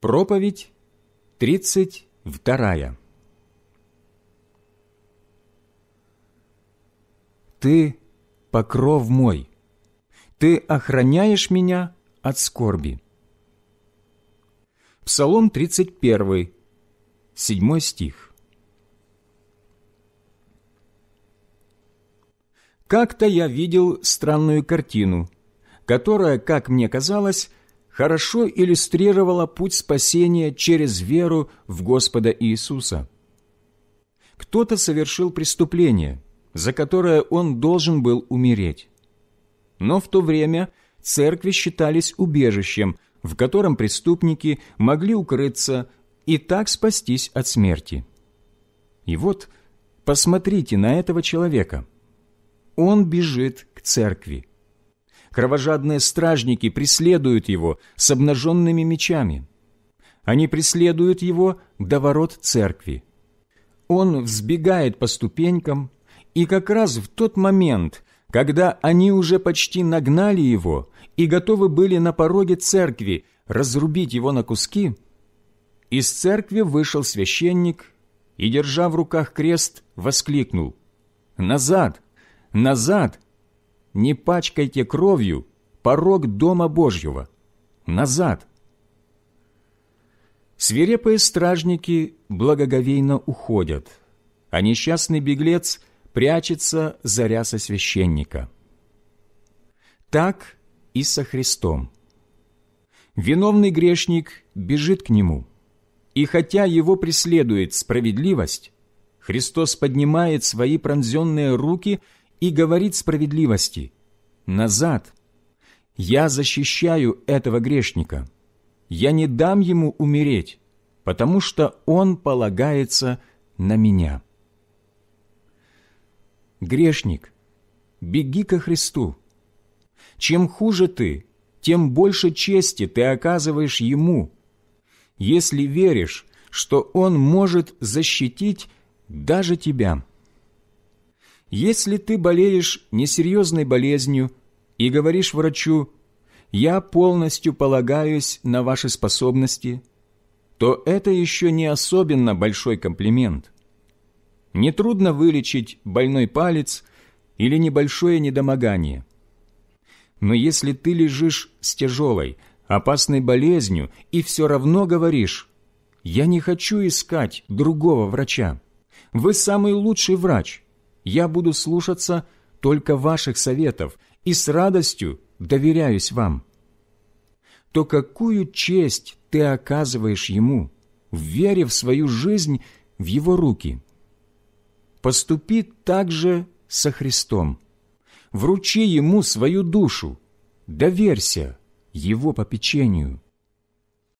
Проповедь 32. Ты – покров мой, Ты охраняешь меня от скорби. Псалом 31, 7 стих. Как-то я видел странную картину, которая, как мне казалось, хорошо иллюстрировала путь спасения через веру в Господа Иисуса. Кто-то совершил преступление, за которое он должен был умереть. Но в то время церкви считались убежищем, в котором преступники могли укрыться и так спастись от смерти. И вот посмотрите на этого человека. Он бежит к церкви. Кровожадные стражники преследуют его с обнаженными мечами. Они преследуют его до ворот церкви. Он взбегает по ступенькам, и как раз в тот момент, когда они уже почти нагнали его и готовы были на пороге церкви разрубить его на куски, из церкви вышел священник и, держа в руках крест, воскликнул «Назад! Назад!» не пачкайте кровью порог Дома Божьего. Назад!» Свирепые стражники благоговейно уходят, а несчастный беглец прячется за ряса священника. Так и со Христом. Виновный грешник бежит к нему, и хотя его преследует справедливость, Христос поднимает свои пронзенные руки – и говорит справедливости «Назад! Я защищаю этого грешника, я не дам ему умереть, потому что он полагается на меня». Грешник, беги ко Христу. Чем хуже ты, тем больше чести ты оказываешь Ему. Если веришь, что Он может защитить даже тебя – если ты болеешь несерьезной болезнью и говоришь врачу «я полностью полагаюсь на ваши способности», то это еще не особенно большой комплимент. Нетрудно вылечить больной палец или небольшое недомогание. Но если ты лежишь с тяжелой, опасной болезнью и все равно говоришь «я не хочу искать другого врача», вы самый лучший врач – я буду слушаться только ваших советов и с радостью доверяюсь вам. То какую честь ты оказываешь ему, верив свою жизнь в его руки? Поступи так же со Христом. Вручи ему свою душу, доверься его попечению –